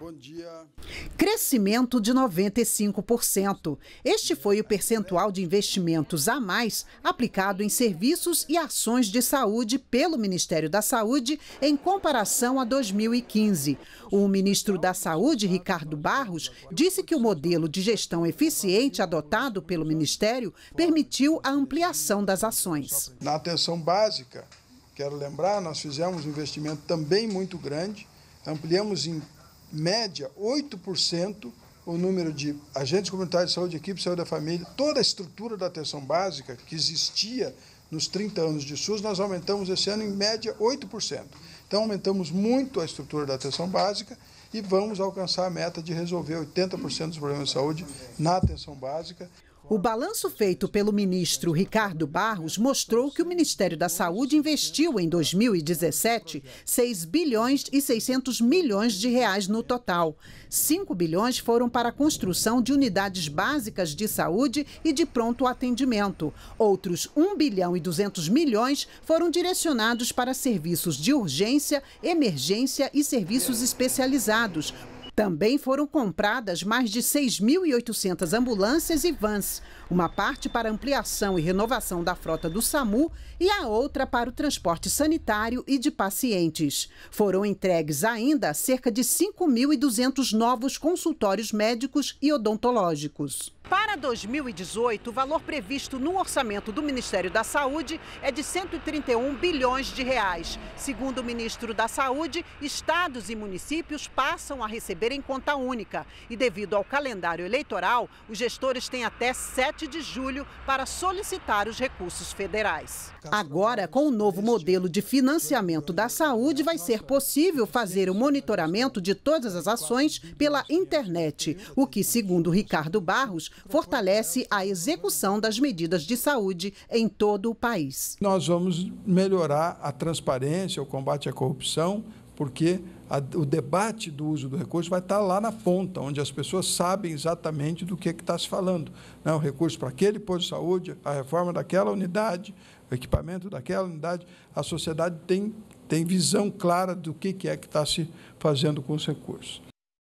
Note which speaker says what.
Speaker 1: Bom dia.
Speaker 2: Crescimento de 95%. Este foi o percentual de investimentos a mais aplicado em serviços e ações de saúde pelo Ministério da Saúde em comparação a 2015. O ministro da Saúde, Ricardo Barros, disse que o modelo de gestão eficiente adotado pelo Ministério permitiu a ampliação das ações.
Speaker 1: Na atenção básica, quero lembrar, nós fizemos um investimento também muito grande, ampliamos em média, 8% o número de agentes comunitários de saúde, equipe de saúde da família, toda a estrutura da atenção básica que existia nos 30 anos de SUS, nós aumentamos esse ano em média 8%. Então aumentamos muito a estrutura da atenção básica e vamos
Speaker 2: alcançar a meta de resolver 80% dos problemas de saúde na atenção básica. O balanço feito pelo ministro Ricardo Barros mostrou que o Ministério da Saúde investiu em 2017 6 bilhões e 600 milhões de reais no total. 5 bilhões foram para a construção de unidades básicas de saúde e de pronto atendimento. Outros 1 bilhão e 200 milhões foram direcionados para serviços de urgência, emergência e serviços especializados, também foram compradas mais de 6.800 ambulâncias e vans, uma parte para ampliação e renovação da frota do SAMU e a outra para o transporte sanitário e de pacientes. Foram entregues ainda cerca de 5.200 novos consultórios médicos e odontológicos. Para 2018, o valor previsto no orçamento do Ministério da Saúde é de 131 bilhões de reais. Segundo o ministro da Saúde, estados e municípios passam a receber em conta única. E devido ao calendário eleitoral, os gestores têm até 7 de julho para solicitar os recursos federais. Agora, com o novo modelo de financiamento da saúde, vai ser possível fazer o monitoramento de todas as ações pela internet, o que, segundo Ricardo Barros, foi fortalece a execução das medidas de saúde em todo o país. Nós vamos melhorar
Speaker 1: a transparência, o combate à corrupção, porque a, o debate do uso do recurso vai estar lá na ponta, onde as pessoas sabem exatamente do que, é que está se falando. Né? O recurso para aquele posto de saúde, a reforma daquela unidade, o equipamento daquela unidade, a sociedade tem, tem visão clara do que, que é que está se fazendo com os recursos.